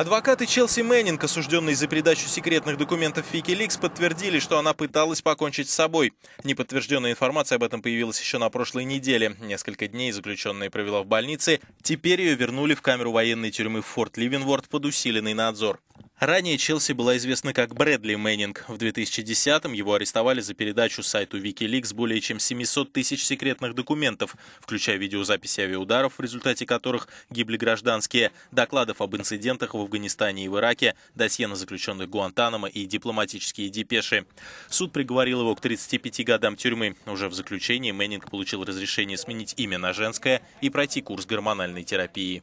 Адвокаты Челси Мэннинг, осужденные за передачу секретных документов Wikileaks, подтвердили, что она пыталась покончить с собой. Неподтвержденная информация об этом появилась еще на прошлой неделе. Несколько дней заключенная провела в больнице. Теперь ее вернули в камеру военной тюрьмы Форт Ливенворд под усиленный надзор. Ранее Челси была известна как Брэдли Мэннинг. В 2010-м его арестовали за передачу сайту Wikileaks более чем 700 тысяч секретных документов, включая видеозаписи авиаударов, в результате которых гибли гражданские, докладов об инцидентах в Афганистане и в Ираке, досье на заключенных Гуантанамо и дипломатические депеши. Суд приговорил его к 35 годам тюрьмы. Уже в заключении Мэннинг получил разрешение сменить имя на женское и пройти курс гормональной терапии.